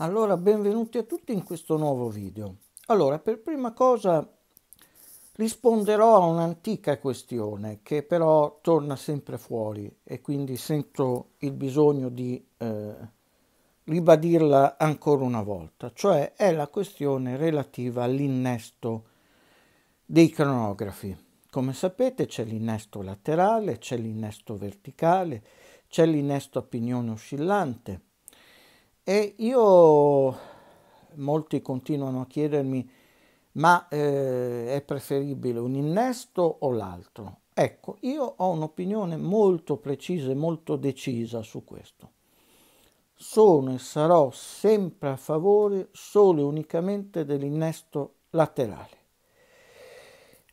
Allora, benvenuti a tutti in questo nuovo video. Allora, per prima cosa risponderò a un'antica questione che però torna sempre fuori e quindi sento il bisogno di eh, ribadirla ancora una volta, cioè è la questione relativa all'innesto dei cronografi. Come sapete c'è l'innesto laterale, c'è l'innesto verticale, c'è l'innesto a pignone oscillante e io, molti continuano a chiedermi, ma eh, è preferibile un innesto o l'altro? Ecco, io ho un'opinione molto precisa e molto decisa su questo. Sono e sarò sempre a favore solo e unicamente dell'innesto laterale.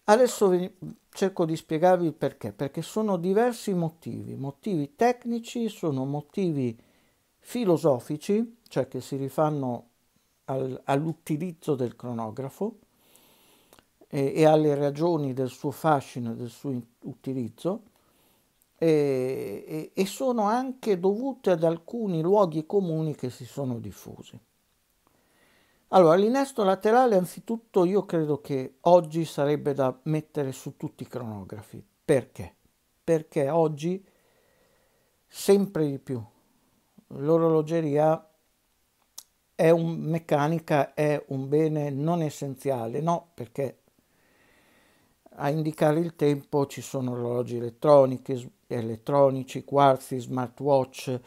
Adesso vi cerco di spiegarvi il perché, perché sono diversi motivi, motivi tecnici, sono motivi filosofici, cioè che si rifanno al, all'utilizzo del cronografo e, e, alle ragioni del suo fascino e del suo utilizzo, e, e sono anche dovute ad alcuni luoghi comuni che si sono diffusi. Allora, l'innesto laterale, anzitutto, io credo che oggi sarebbe da mettere su tutti i cronografi. Perché? Perché oggi sempre di più l'orologeria è un, meccanica è un bene non essenziale, no, perché a indicare il tempo ci sono orologi elettronici, quarzi, smartwatch,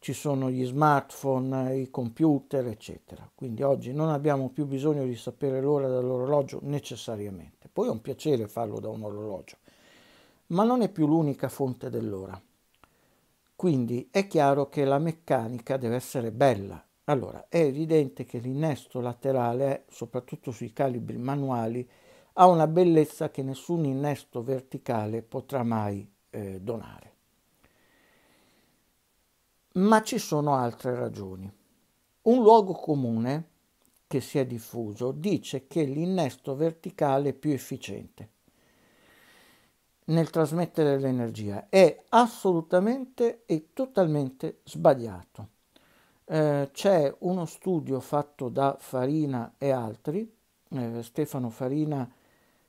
ci sono gli smartphone, i computer, eccetera. Quindi oggi non abbiamo più bisogno di sapere l'ora dall'orologio necessariamente. Poi è un piacere farlo da un orologio, ma non è più l'unica fonte dell'ora. Quindi è chiaro che la meccanica deve essere bella. Allora, è evidente che l'innesto laterale, soprattutto sui calibri manuali, ha una bellezza che nessun innesto verticale potrà mai eh, donare. Ma ci sono altre ragioni. Un luogo comune che si è diffuso dice che l'innesto verticale è più efficiente nel trasmettere l'energia è assolutamente e totalmente sbagliato. Eh, c'è uno studio fatto da Farina e altri, eh, Stefano Farina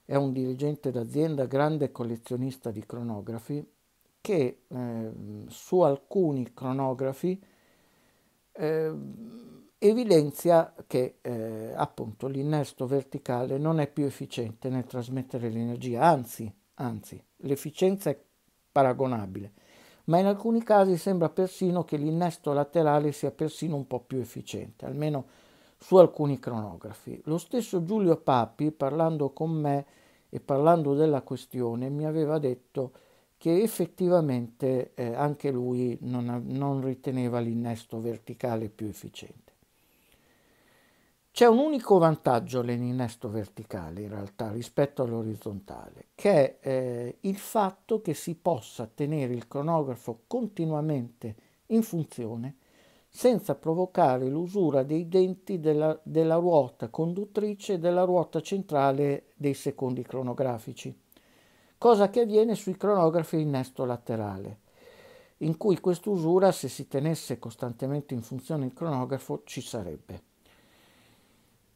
è un dirigente d'azienda, grande collezionista di cronografi, che eh, su alcuni cronografi ehm, evidenzia che eh, appunto l'innesto verticale non è più efficiente nel trasmettere l'energia, anzi, anzi l'efficienza è paragonabile, ma in alcuni casi sembra persino che l'innesto laterale sia persino un po' più efficiente, almeno su alcuni cronografi. Lo stesso Giulio Papi, parlando con me e parlando della questione, mi aveva detto che effettivamente eh, anche lui non, non riteneva l'innesto verticale più efficiente. C'è un unico vantaggio nell'innesto verticale in realtà rispetto all'orizzontale, che è eh, il fatto che si possa tenere il cronografo continuamente in funzione senza provocare l'usura dei denti della, della ruota conduttrice e della ruota centrale dei secondi cronografici, cosa che avviene sui cronografi in nesto laterale in cui quest'usura, se si tenesse costantemente in funzione il cronografo, ci sarebbe.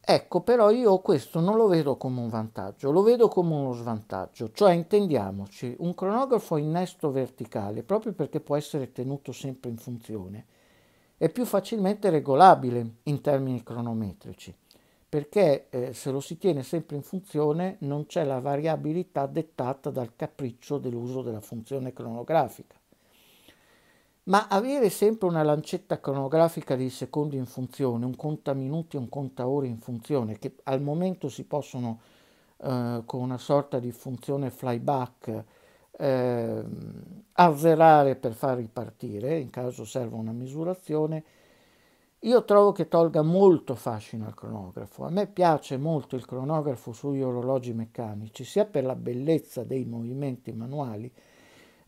Ecco, però io questo non lo vedo come un vantaggio, lo vedo come uno svantaggio, cioè intendiamoci, un cronografo innesto verticale, proprio perché può essere tenuto sempre in funzione, è più facilmente regolabile in termini cronometrici, perché eh, se lo si tiene sempre in funzione non c'è la variabilità dettata dal capriccio dell'uso della funzione cronografica ma avere sempre una lancetta cronografica dei secondi in funzione, un conta minuti e un conta ore in funzione, che al momento si possono eh, con una sorta di funzione flyback eh, azzerare per far ripartire, in caso serva una misurazione, io trovo che tolga molto fascino al cronografo. A me piace molto il cronografo sugli orologi meccanici, sia per la bellezza dei movimenti manuali,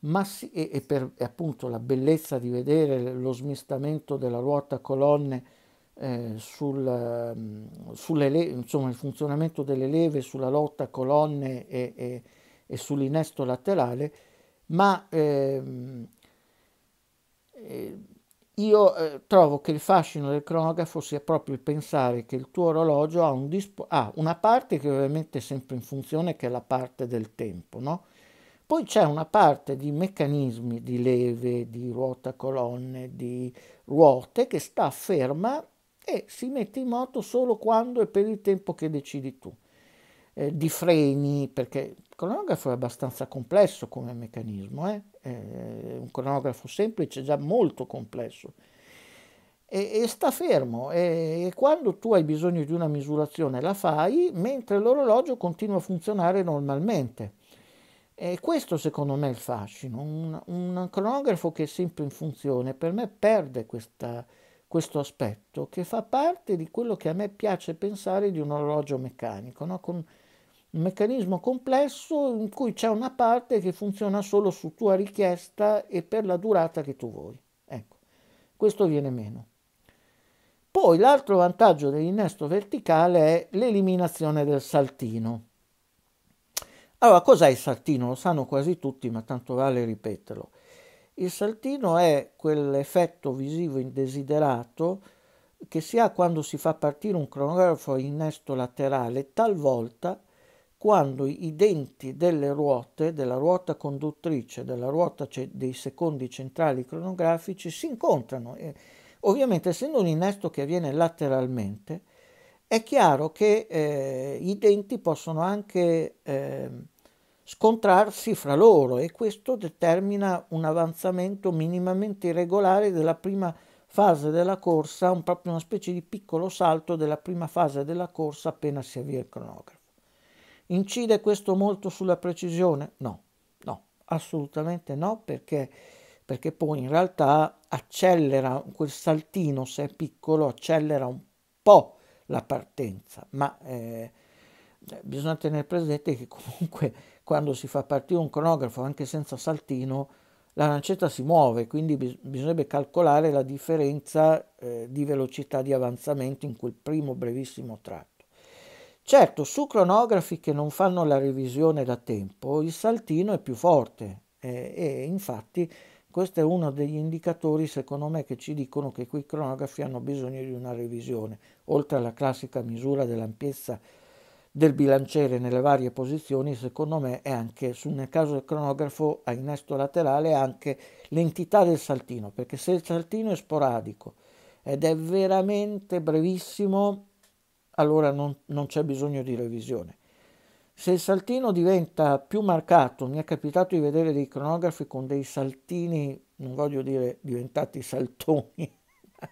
ma sì, e, e per e appunto la bellezza di vedere lo smistamento della ruota colonne eh, sul, ehm, sulle le, insomma, il funzionamento delle leve sulla lotta colonne e, e, e sull'inesto laterale, ma ehm, eh, io eh, trovo che il fascino del cronografo sia proprio il pensare che il tuo orologio ha, un dispo- ah, una parte che ovviamente è sempre in funzione, che è la parte del tempo, no? Poi c'è una parte di meccanismi di leve, di ruota colonne, di ruote che sta ferma e si mette in moto solo quando e per il tempo che decidi tu. Eh, di freni, perché il cronografo è abbastanza complesso come meccanismo, eh? Eh, un cronografo semplice è già molto complesso. E, e sta fermo e, e quando tu hai bisogno di una misurazione la fai mentre l'orologio continua a funzionare normalmente. E questo secondo me è il fascino, un, un cronografo che è sempre in funzione, per me perde questa, questo aspetto che fa parte di quello che a me piace pensare di un orologio meccanico, no? con un meccanismo complesso in cui c'è una parte che funziona solo su tua richiesta e per la durata che tu vuoi. Ecco, questo viene meno. Poi l'altro vantaggio dell'innesto verticale è l'eliminazione del saltino. Allora, cos'è il saltino? Lo sanno quasi tutti, ma tanto vale ripeterlo. Il saltino è quell'effetto visivo indesiderato che si ha quando si fa partire un cronografo a innesto laterale, talvolta quando i denti delle ruote, della ruota conduttrice, della ruota dei secondi centrali cronografici si incontrano. E, ovviamente, essendo un innesto che avviene lateralmente, è chiaro che eh, i denti possono anche eh, scontrarsi fra loro e questo determina un avanzamento minimamente irregolare della prima fase della corsa, un, proprio una specie di piccolo salto della prima fase della corsa appena si avvia il cronografo. Incide questo molto sulla precisione? No, no, assolutamente no, perché, perché poi in realtà accelera quel saltino, se è piccolo, accelera un po' la partenza, ma eh, bisogna tenere presente che comunque quando si fa partire un cronografo anche senza saltino, l'arancetta si muove, quindi bis- bisognerebbe calcolare la differenza eh, di velocità di avanzamento in quel primo brevissimo tratto. Certo, su cronografi che non fanno la revisione da tempo, il saltino è più forte eh, e infatti questo è uno degli indicatori, secondo me, che ci dicono che quei cronografi hanno bisogno di una revisione, oltre alla classica misura dell'ampiezza del bilanciere nelle varie posizioni, secondo me è anche, nel caso del cronografo a innesto laterale, anche l'entità del saltino, perché se il saltino è sporadico ed è veramente brevissimo, allora non, non c'è bisogno di revisione. Se il saltino diventa più marcato, mi è capitato di vedere dei cronografi con dei saltini, non voglio dire diventati saltoni,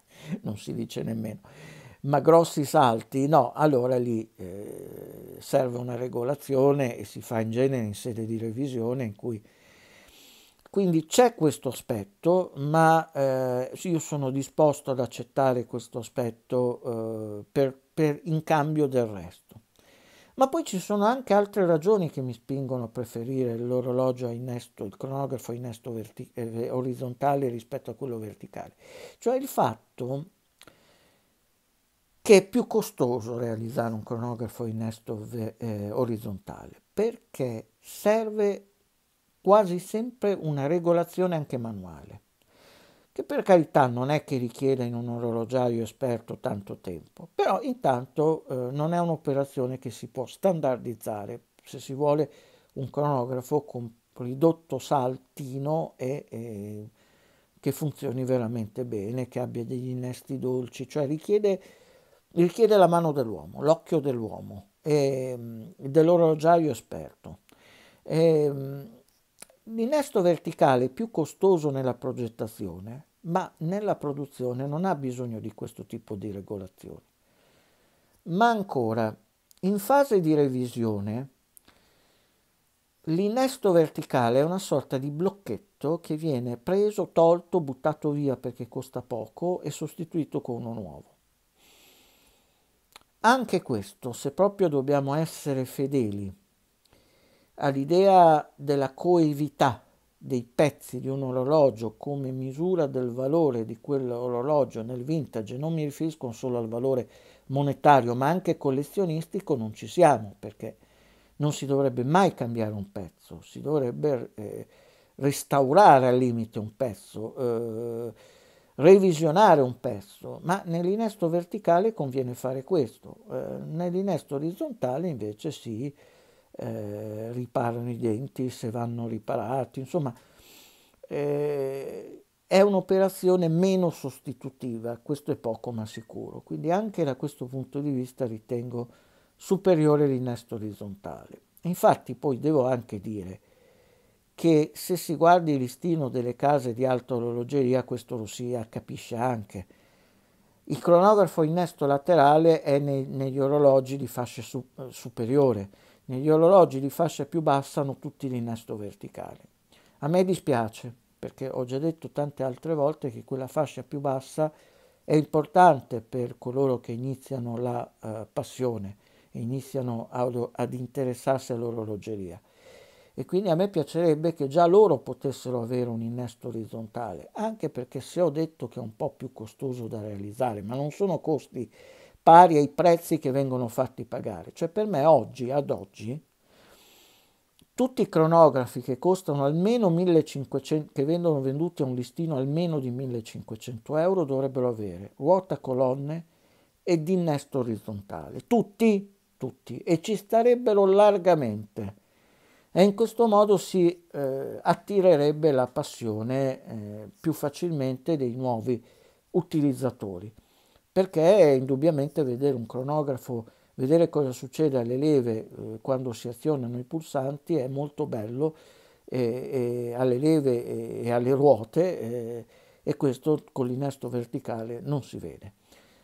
non si dice nemmeno, ma grossi salti, no, allora lì eh, serve una regolazione e si fa in genere in sede di revisione in cui... Quindi c'è questo aspetto, ma eh, io sono disposto ad accettare questo aspetto eh, per, per, in cambio del resto. Ma poi ci sono anche altre ragioni che mi spingono a preferire l'orologio a innesto, il cronografo a innesto verti- eh, orizzontale rispetto a quello verticale. Cioè il fatto che è più costoso realizzare un cronografo a innesto ve- eh, orizzontale perché serve quasi sempre una regolazione anche manuale che per carità non è che richieda in un orologiaio esperto tanto tempo, però intanto eh, non è un'operazione che si può standardizzare, se si vuole un cronografo con ridotto saltino e, e che funzioni veramente bene, che abbia degli innesti dolci, cioè richiede, richiede la mano dell'uomo, l'occhio dell'uomo e ehm, dell'orologiaio esperto. E, ehm, L'innesto verticale è più costoso nella progettazione, ma nella produzione non ha bisogno di questo tipo di regolazioni. Ma ancora, in fase di revisione, l'innesto verticale è una sorta di blocchetto che viene preso, tolto, buttato via perché costa poco e sostituito con uno nuovo. Anche questo, se proprio dobbiamo essere fedeli all'idea della coevità dei pezzi di un orologio come misura del valore di quell'orologio nel vintage, non mi riferisco solo al valore monetario, ma anche collezionistico, non ci siamo, perché non si dovrebbe mai cambiare un pezzo, si dovrebbe eh, restaurare al limite un pezzo, eh, revisionare un pezzo, ma nell'inesto verticale conviene fare questo, eh, nell'inesto orizzontale invece si... Sì, eh, riparano i denti, se vanno riparati, insomma eh, è un'operazione meno sostitutiva, questo è poco ma sicuro, quindi anche da questo punto di vista ritengo superiore l'innesto orizzontale. Infatti poi devo anche dire che se si guarda il listino delle case di alta orologeria questo lo si capisce anche. Il cronografo innesto laterale è nei, negli orologi di fascia su, superiore, negli orologi di fascia più bassa hanno tutti l'innesto verticale. A me dispiace perché ho già detto tante altre volte che quella fascia più bassa è importante per coloro che iniziano la uh, passione iniziano a, ad interessarsi all'orologeria. E quindi a me piacerebbe che già loro potessero avere un innesto orizzontale, anche perché se ho detto che è un po' più costoso da realizzare, ma non sono costi pari ai prezzi che vengono fatti pagare. Cioè per me oggi, ad oggi, tutti i cronografi che costano almeno 1500, che vengono venduti a un listino almeno di 1500 euro dovrebbero avere ruota colonne e d'innesto orizzontale. Tutti, tutti, e ci starebbero largamente. E in questo modo si eh, attirerebbe la passione eh, più facilmente dei nuovi utilizzatori perché indubbiamente vedere un cronografo, vedere cosa succede alle leve eh, quando si azionano i pulsanti è molto bello eh, eh, alle leve e alle ruote eh, e questo con l'innesto verticale non si vede.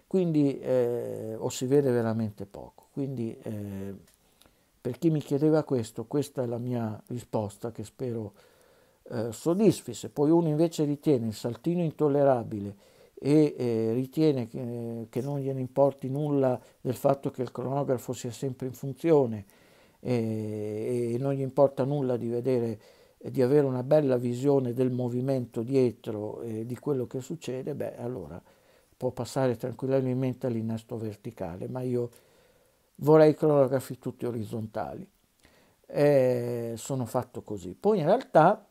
Quindi, eh, o si vede veramente poco. Quindi, eh, per chi mi chiedeva questo, questa è la mia risposta che spero soddisfi. Se poi uno invece ritiene il saltino intollerabile, e eh, ritiene che, che, non gliene importi nulla del fatto che il cronografo sia sempre in funzione e, eh, e non gli importa nulla di vedere di avere una bella visione del movimento dietro e eh, di quello che succede, beh, allora può passare tranquillamente all'innesto verticale, ma io vorrei cronografi tutti orizzontali. Eh, sono fatto così. Poi in realtà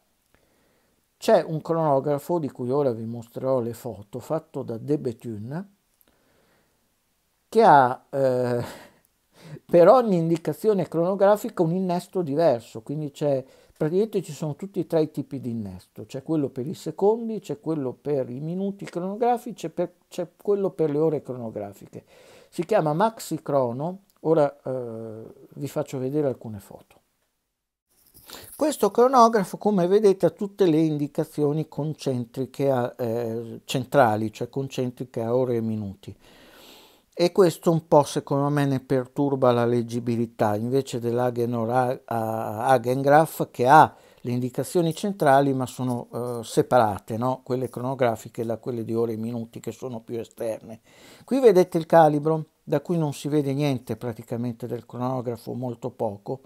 c'è un cronografo di cui ora vi mostrerò le foto, fatto da De Bethune, che ha eh, per ogni indicazione cronografica un innesto diverso, quindi c'è, praticamente ci sono tutti e tre i tipi di innesto, c'è quello per i secondi, c'è quello per i minuti cronografici, per, c'è quello per le ore cronografiche. Si chiama Maxi Crono, ora eh, vi faccio vedere alcune foto. Questo cronografo, come vedete, ha tutte le indicazioni concentriche a, eh, centrali, cioè concentriche a ore e minuti. E questo un po' secondo me ne perturba la leggibilità, invece dell'Agengraf che ha le indicazioni centrali ma sono eh, separate, no? quelle cronografiche da quelle di ore e minuti che sono più esterne. Qui vedete il calibro, da cui non si vede niente praticamente del cronografo, molto poco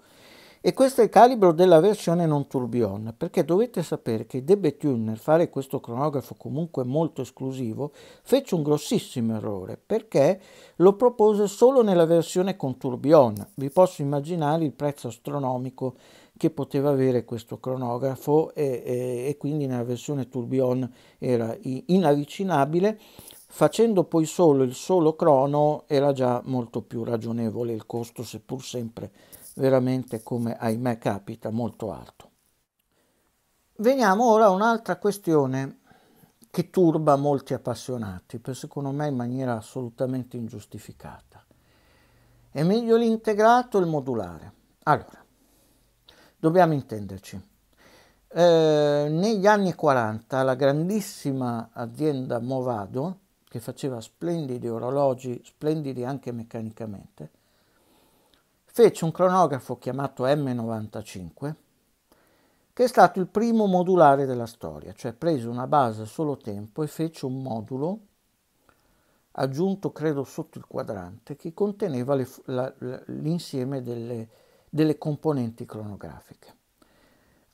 e questo è il calibro della versione non tourbillon, perché dovete sapere che Debe nel fare questo cronografo comunque molto esclusivo, fece un grossissimo errore, perché lo propose solo nella versione con tourbillon. Vi posso immaginare il prezzo astronomico che poteva avere questo cronografo e, e, e quindi nella versione tourbillon era inavvicinabile, facendo poi solo il solo crono era già molto più ragionevole il costo, seppur sempre veramente come ahimè capita molto alto. Veniamo ora a un'altra questione che turba molti appassionati, per secondo me in maniera assolutamente ingiustificata. È meglio l'integrato o il modulare? Allora, dobbiamo intenderci. Eh, negli anni 40 la grandissima azienda Movado, che faceva splendidi orologi, splendidi anche meccanicamente, fece un cronografo chiamato M95 che è stato il primo modulare della storia, cioè prese una base solo tempo e fece un modulo aggiunto credo sotto il quadrante che conteneva le, la, l'insieme delle, delle componenti cronografiche.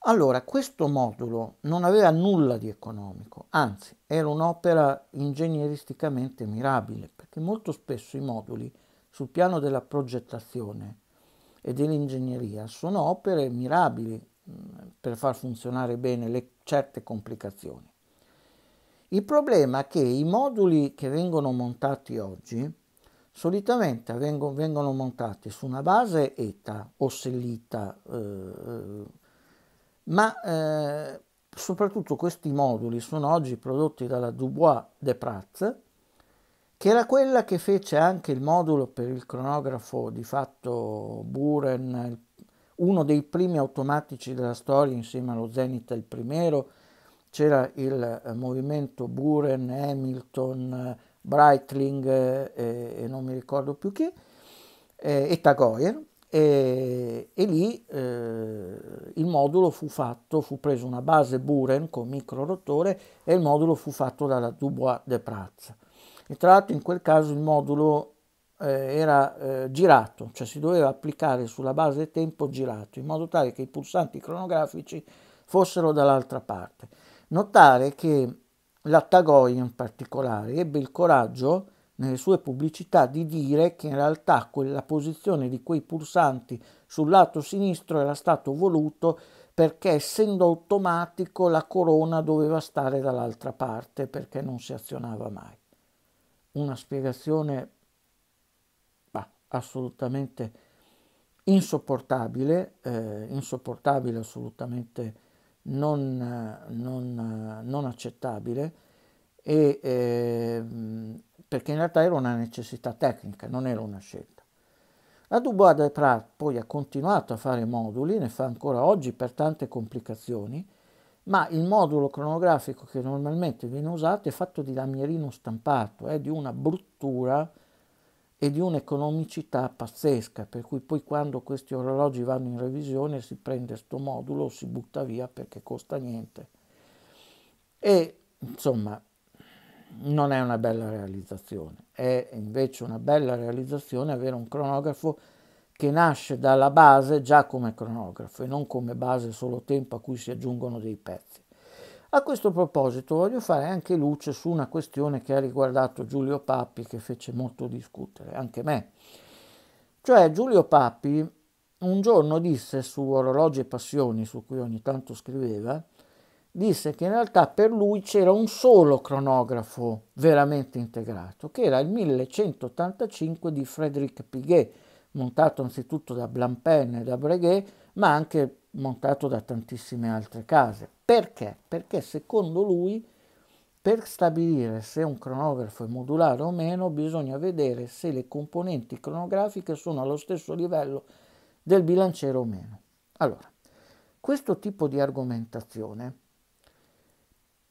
Allora, questo modulo non aveva nulla di economico, anzi era un'opera ingegneristicamente mirabile, perché molto spesso i moduli sul piano della progettazione e dell'ingegneria sono opere mirabili mm, per far funzionare bene le certe complicazioni. Il problema è che i moduli che vengono montati oggi solitamente vengono, vengono montati su una base ETA o sellita, eh, eh, ma eh, soprattutto questi moduli sono oggi prodotti dalla Dubois de Prats che era quella che fece anche il modulo per il cronografo di fatto Buren, uno dei primi automatici della storia insieme allo Zenit il primero, c'era il eh, movimento Buren, Hamilton, Breitling eh, e, non mi ricordo più chi, eh, e Tagoyer, e, e lì eh, il modulo fu fatto, fu preso una base Buren con micro rotore e il modulo fu fatto dalla Dubois de Pratz. E tra l'altro in quel caso il modulo eh, era eh, girato, cioè si doveva applicare sulla base del tempo girato, in modo tale che i pulsanti cronografici fossero dall'altra parte. Notare che la Tagoi in particolare ebbe il coraggio nelle sue pubblicità di dire che in realtà quella posizione di quei pulsanti sul lato sinistro era stato voluto perché essendo automatico la corona doveva stare dall'altra parte perché non si azionava mai una spiegazione bah, assolutamente insopportabile, eh, insopportabile assolutamente non, non, non accettabile, e, eh, perché in realtà era una necessità tecnica, non era una scelta. La Dubois de Prat poi ha continuato a fare moduli, ne fa ancora oggi per tante complicazioni, ma il modulo cronografico che normalmente viene usato è fatto di lamierino stampato, è eh, di una bruttura e di un'economicità pazzesca, per cui poi quando questi orologi vanno in revisione si prende questo modulo, si butta via perché costa niente. E insomma non è una bella realizzazione, è invece una bella realizzazione avere un cronografo che nasce dalla base già come cronografo e non come base solo tempo a cui si aggiungono dei pezzi. A questo proposito voglio fare anche luce su una questione che ha riguardato Giulio Pappi che fece molto discutere, anche me. Cioè Giulio Pappi un giorno disse su Orologi e Passioni, su cui ogni tanto scriveva, disse che in realtà per lui c'era un solo cronografo veramente integrato, che era il 1185 di Frédéric Piguet, montato anzitutto da Blampen e da Breguet, ma anche montato da tantissime altre case. Perché? Perché secondo lui per stabilire se un cronografo è modulare o meno bisogna vedere se le componenti cronografiche sono allo stesso livello del bilanciere o meno. Allora, questo tipo di argomentazione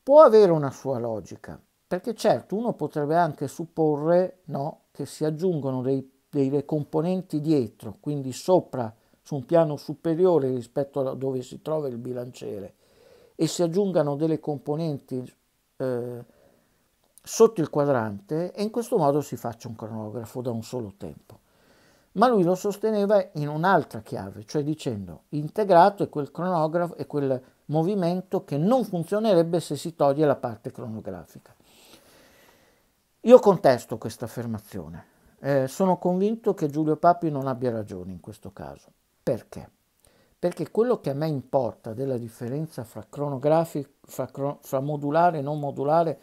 può avere una sua logica, perché certo uno potrebbe anche supporre no, che si aggiungono dei delle componenti dietro, quindi sopra su un piano superiore rispetto a dove si trova il bilanciere, e si aggiungano delle componenti eh, sotto il quadrante e in questo modo si faccia un cronografo da un solo tempo. Ma lui lo sosteneva in un'altra chiave, cioè dicendo integrato è quel cronografo, è quel movimento che non funzionerebbe se si toglie la parte cronografica. Io contesto questa affermazione eh, sono convinto che Giulio Papi non abbia ragione in questo caso. Perché? Perché quello che a me importa della differenza fra, fra, fra modulare e non modulare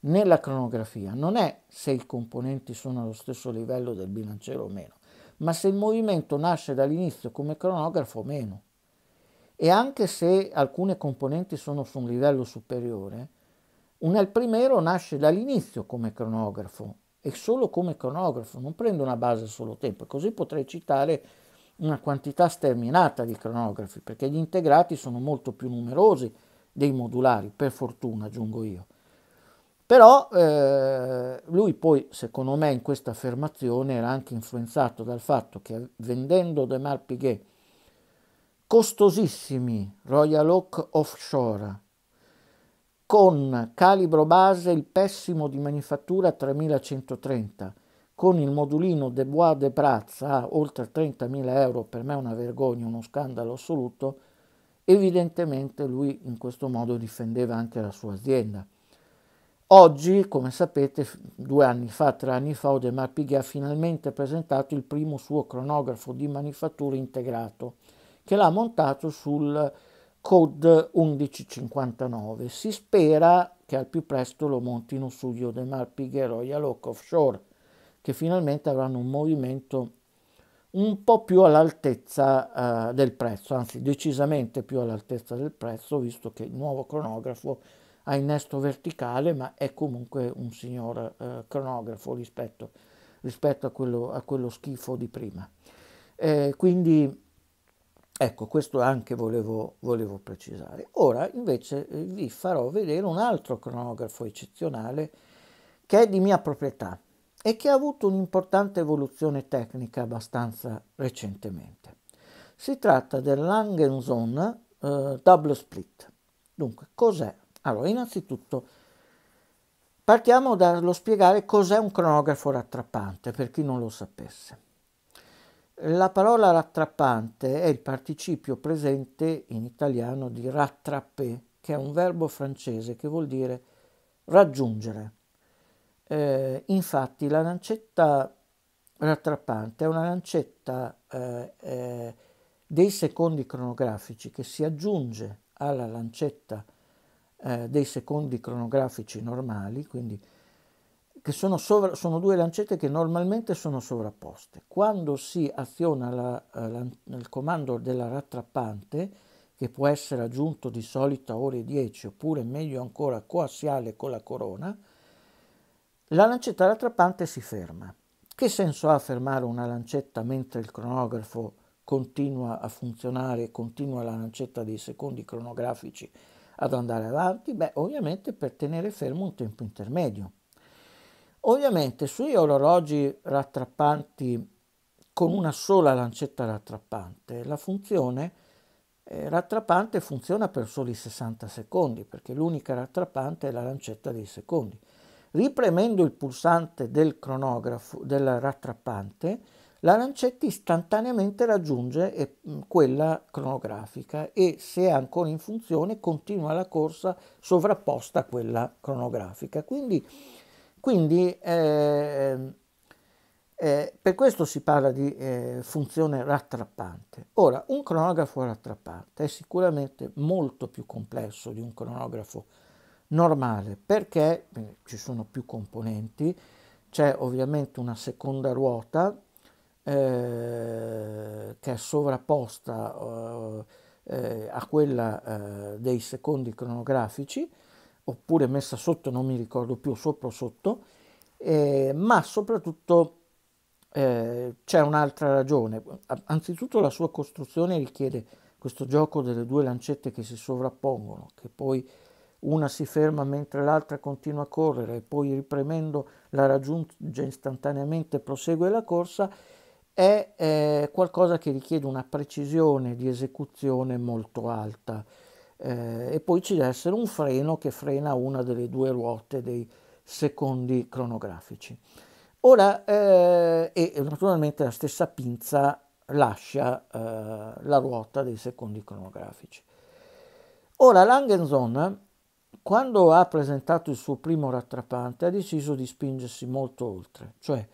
nella cronografia non è se i componenti sono allo stesso livello del bilanciere o meno, ma se il movimento nasce dall'inizio come cronografo o meno. E anche se alcune componenti sono su un livello superiore, un El Primero nasce dall'inizio come cronografo e solo come cronografo, non prendo una base solo tempo, così potrei citare una quantità sterminata di cronografi, perché gli integrati sono molto più numerosi dei modulari, per fortuna aggiungo io. Però eh, lui poi, secondo me, in questa affermazione era anche influenzato dal fatto che vendendo De Marpighe costosissimi Royal Oak Offshore con calibro base il pessimo di manifattura 3130, con il modulino De Bois de Prazza a oltre 30.000 euro, per me una vergogna, uno scandalo assoluto, evidentemente lui in questo modo difendeva anche la sua azienda. Oggi, come sapete, due anni fa, tre anni fa, Odemar Pighi ha finalmente presentato il primo suo cronografo di manifattura integrato, che l'ha montato sul COD 1159. Si spera che al più presto lo montino su Yodemar Piguet Royal Oak Offshore, che finalmente avranno un movimento un po' più all'altezza eh, del prezzo, anzi decisamente più all'altezza del prezzo, visto che il nuovo cronografo ha innesto verticale, ma è comunque un signor eh, cronografo rispetto, rispetto a, quello, a, quello, schifo di prima. Eh, quindi Ecco, questo anche volevo, volevo precisare. Ora invece eh, vi farò vedere un altro cronografo eccezionale che è di mia proprietà e che ha avuto un'importante evoluzione tecnica abbastanza recentemente. Si tratta del Langenson eh, Double Split. Dunque, cos'è? Allora, innanzitutto partiamo dallo spiegare cos'è un cronografo rattrappante, per chi non lo sapesse. La parola rattrappante è il participio presente in italiano di rattrappé, che è un verbo francese che vuol dire raggiungere. Eh, infatti la lancetta rattrappante è una lancetta eh, eh, dei secondi cronografici che si aggiunge alla lancetta eh, dei secondi cronografici normali, quindi che sono, sovra, sono, due lancette che normalmente sono sovrapposte. Quando si aziona la, eh, la, il comando della rattrappante, che può essere aggiunto di solito a ore 10 oppure meglio ancora coassiale con la corona, la lancetta rattrappante si ferma. Che senso ha fermare una lancetta mentre il cronografo continua a funzionare, continua la lancetta dei secondi cronografici ad andare avanti? Beh, ovviamente per tenere fermo un tempo intermedio. Ovviamente sui orologi rattrappanti con una sola lancetta rattrappante, la funzione eh, rattrappante funziona per soli 60 secondi, perché l'unica rattrappante è la lancetta dei secondi. Ripremendo il pulsante del cronografo del rattrappante, la lancetta istantaneamente raggiunge eh, quella cronografica e se è ancora in funzione continua la corsa sovrapposta a quella cronografica. Quindi quindi eh, eh, per questo si parla di eh, funzione rattrappante. Ora, un cronografo rattrappante è sicuramente molto più complesso di un cronografo normale perché beh, ci sono più componenti, c'è ovviamente una seconda ruota eh, che è sovrapposta eh, eh, a quella dei secondi cronografici oppure messa sotto, non mi ricordo più, sopra o sotto, eh, ma soprattutto eh, c'è un'altra ragione. Anzitutto la sua costruzione richiede questo gioco delle due lancette che si sovrappongono, che poi una si ferma mentre l'altra continua a correre e poi ripremendo la raggiunge istantaneamente e prosegue la corsa, è eh, qualcosa che richiede una precisione di esecuzione molto alta eh, e poi ci deve essere un freno che frena una delle due ruote dei secondi cronografici. Ora, eh, e naturalmente la stessa pinza lascia eh, la ruota dei secondi cronografici. Ora, Langenzon, quando ha presentato il suo primo rattrapante, ha deciso di spingersi molto oltre, cioè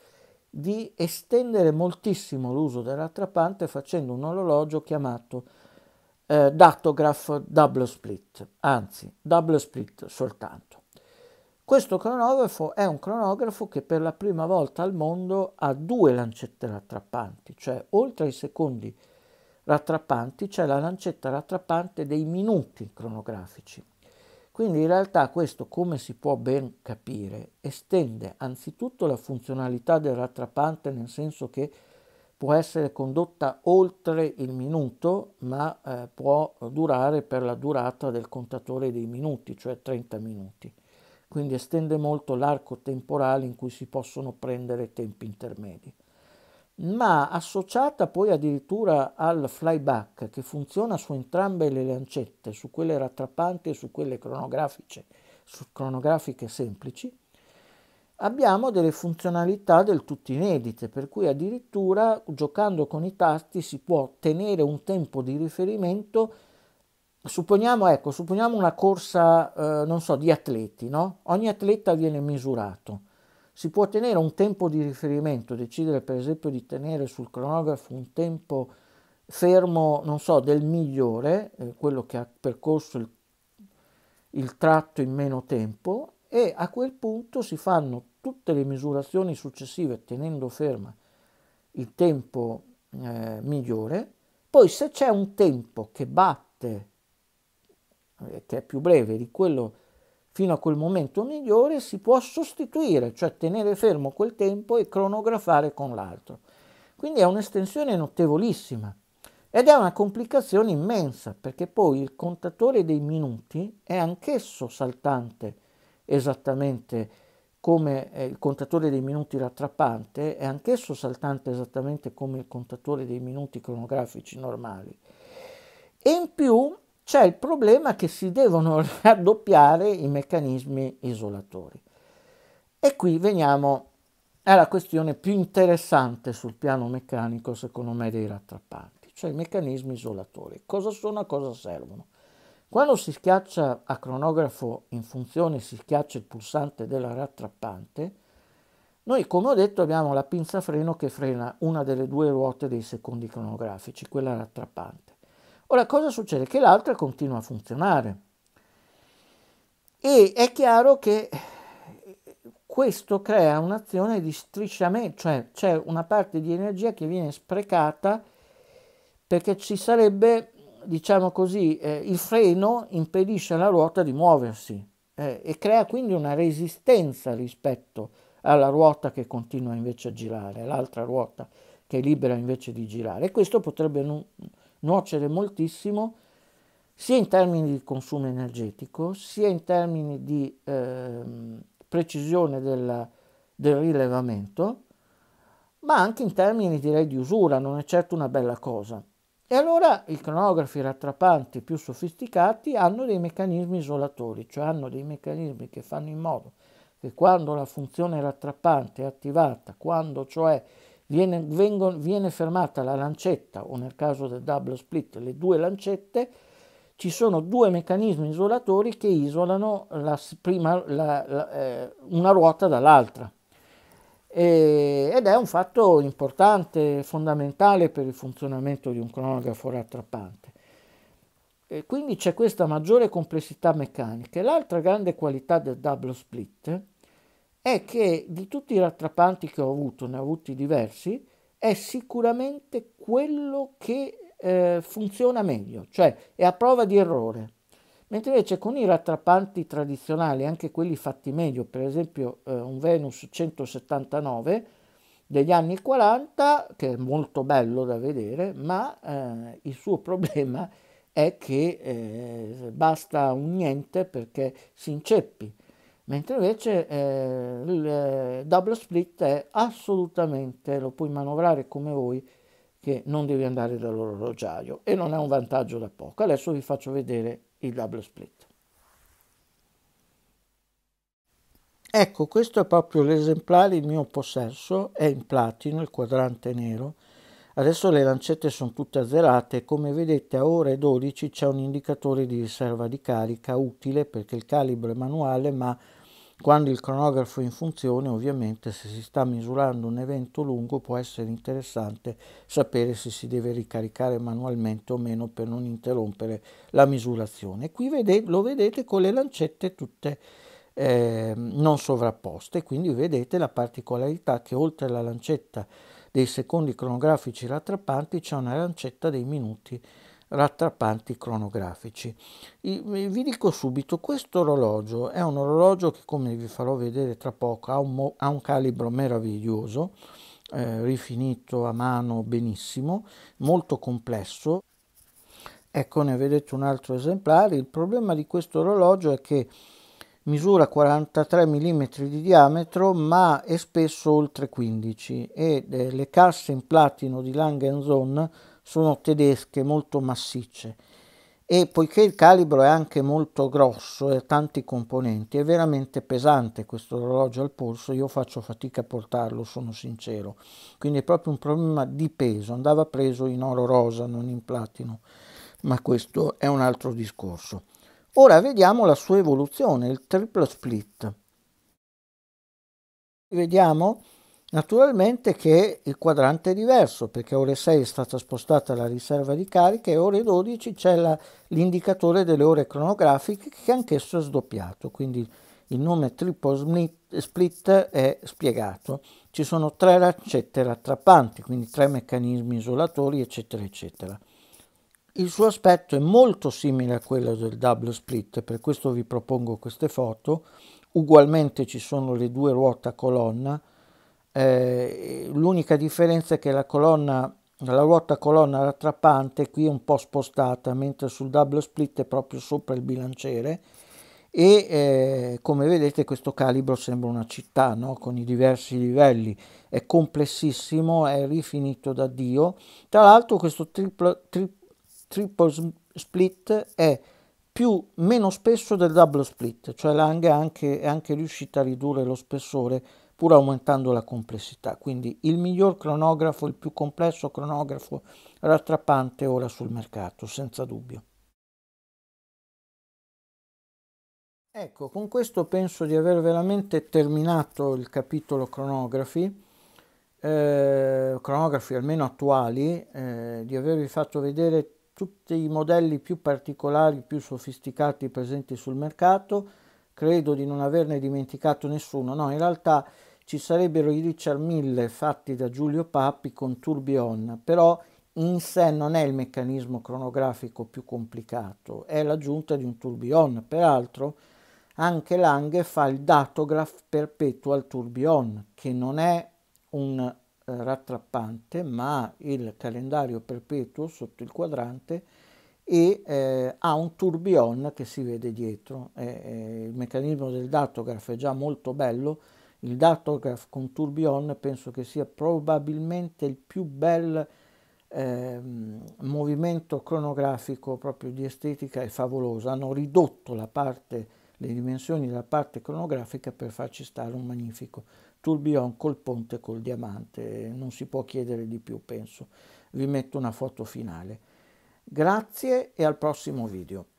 di estendere moltissimo l'uso del rattrapante facendo un orologio chiamato eh, dattograph double split, anzi double split soltanto. Questo cronografo è un cronografo che per la prima volta al mondo ha due lancette rattrappanti, cioè oltre ai secondi rattrappanti c'è la lancetta rattrappante dei minuti cronografici. Quindi in realtà questo, come si può ben capire, estende anzitutto la funzionalità del rattrappante nel senso che può essere condotta oltre il minuto, ma eh, può durare per la durata del contatore dei minuti, cioè 30 minuti. Quindi estende molto l'arco temporale in cui si possono prendere tempi intermedi. Ma associata poi addirittura al flyback che funziona su entrambe le lancette, su quelle rattrappanti e su quelle cronografiche, su cronografiche semplici, abbiamo delle funzionalità del tutto inedite, per cui addirittura giocando con i tasti si può tenere un tempo di riferimento. Supponiamo, ecco, supponiamo una corsa, eh, non so, di atleti, no? Ogni atleta viene misurato. Si può tenere un tempo di riferimento, decidere per esempio di tenere sul cronografo un tempo fermo, non so, del migliore, eh, quello che ha percorso il, il tratto in meno tempo, e a quel punto si fanno tutte le misurazioni successive tenendo ferma il tempo eh, migliore, poi se c'è un tempo che batte, eh, che è più breve di quello fino a quel momento migliore, si può sostituire, cioè tenere fermo quel tempo e cronografare con l'altro. Quindi è un'estensione notevolissima ed è una complicazione immensa perché poi il contatore dei minuti è anch'esso saltante esattamente come eh, il contatore dei minuti rattrappante è anch'esso saltante esattamente come il contatore dei minuti cronografici normali. E in più c'è il problema che si devono raddoppiare i meccanismi isolatori. E qui veniamo alla questione più interessante sul piano meccanico, secondo me, dei rattrappanti, cioè i meccanismi isolatori. Cosa sono, a cosa servono? Quando si schiaccia a cronografo in funzione, si schiaccia il pulsante della rattrappante, noi come ho detto abbiamo la pinza freno che frena una delle due ruote dei secondi cronografici, quella rattrappante. Ora cosa succede? Che l'altra continua a funzionare e è chiaro che questo crea un'azione di strisciamento, cioè c'è una parte di energia che viene sprecata perché ci sarebbe diciamo così, eh, il freno impedisce alla ruota di muoversi eh, e crea quindi una resistenza rispetto alla ruota che continua invece a girare, l'altra ruota che è libera invece di girare. E questo potrebbe nu- nuocere moltissimo sia in termini di consumo energetico, sia in termini di eh, precisione della, del rilevamento, ma anche in termini direi di usura, non è certo una bella cosa. E allora i cronografi rattrapanti più sofisticati hanno dei meccanismi isolatori, cioè hanno dei meccanismi che fanno in modo che quando la funzione rattrappante è attivata, quando cioè viene, vengono, viene fermata la lancetta o nel caso del double split le due lancette, ci sono due meccanismi isolatori che isolano la, prima, la, la, eh, una ruota dall'altra e, ed è un fatto importante, fondamentale per il funzionamento di un cronografo rattrappante. E quindi c'è questa maggiore complessità meccanica. L'altra grande qualità del double split è che di tutti i rattrapanti che ho avuto, ne ho avuti diversi, è sicuramente quello che eh, funziona meglio, cioè è a prova di errore mentre invece con i rattrapanti tradizionali, anche quelli fatti meglio, per esempio eh, un Venus 179 degli anni 40, che è molto bello da vedere, ma eh, il suo problema è che eh, basta un niente perché si inceppi, mentre invece eh, il eh, double split è assolutamente, lo puoi manovrare come vuoi, che non devi andare dall'orologiaio e non è un vantaggio da poco. Adesso vi faccio vedere il double split. Ecco, questo è proprio l'esemplare in mio possesso, è in platino, il quadrante nero. Adesso le lancette sono tutte azzerate e come vedete a ore 12 c'è un indicatore di riserva di carica utile perché il calibro è manuale ma quando il cronografo è in funzione, ovviamente, se si sta misurando un evento lungo, può essere interessante sapere se si deve ricaricare manualmente o meno per non interrompere la misurazione. Qui vede, lo vedete con le lancette tutte eh, non sovrapposte, quindi vedete la particolarità che oltre alla lancetta dei secondi cronografici rattrappanti c'è una lancetta dei minuti rattrappanti cronografici. Vi dico subito, questo orologio è un orologio che come vi farò vedere tra poco ha un, ha un calibro meraviglioso, eh, rifinito a mano benissimo, molto complesso. Ecco, ne vedete un altro esemplare. Il problema di questo orologio è che misura 43 mm di diametro ma è spesso oltre 15 e eh, le casse in platino di Langenson sono tedesche molto massicce e poiché il calibro è anche molto grosso e ha tanti componenti, è veramente pesante questo orologio al polso, io faccio fatica a portarlo, sono sincero. Quindi è proprio un problema di peso, andava preso in oro rosa, non in platino, ma questo è un altro discorso. Ora vediamo la sua evoluzione, il triplo split. Vediamo Naturalmente che il quadrante è diverso perché ore 6 è stata spostata la riserva di carica e ore 12 c'è l'indicatore delle ore cronografiche che anch'esso è sdoppiato, quindi il nome triple split è spiegato. Ci sono tre lancette rattrappanti, quindi tre meccanismi isolatori, eccetera, eccetera. Il suo aspetto è molto simile a quello del double split, per questo vi propongo queste foto. Ugualmente ci sono le due ruote a colonna, eh, l'unica differenza è che la colonna la ruota colonna rattrappante qui è un po' spostata mentre sul double split è proprio sopra il bilanciere e eh, come vedete questo calibro sembra una città no? con i diversi livelli è complessissimo è rifinito da dio tra l'altro questo triplo, tri, triple split è più, meno spesso del double split cioè l'anga è anche, è anche riuscita a ridurre lo spessore pur aumentando la complessità. Quindi il miglior cronografo, il più complesso cronografo rattrappante ora sul mercato, senza dubbio. Ecco, con questo penso di aver veramente terminato il capitolo cronografi, eh, cronografi almeno attuali, eh, di avervi fatto vedere tutti i modelli più particolari, più sofisticati presenti sul mercato. Credo di non averne dimenticato nessuno, no, in realtà ci sarebbero i Richard Mille fatti da Giulio Pappi con Turbion, però in sé non è il meccanismo cronografico più complicato, è l'aggiunta di un Turbion. Peraltro anche Lange fa il datograph perpetuo al Turbion, che non è un eh, rattrappante, ma il calendario perpetuo sotto il quadrante e eh, ha un Turbion che si vede dietro. Eh, il meccanismo del datograph è già molto bello, il datograph con tourbillon penso che sia probabilmente il più bel eh, movimento cronografico proprio di estetica e favolosa. Hanno ridotto la parte, le dimensioni della parte cronografica per farci stare un magnifico tourbillon col ponte col diamante. Non si può chiedere di più, penso. Vi metto una foto finale. Grazie e al prossimo video.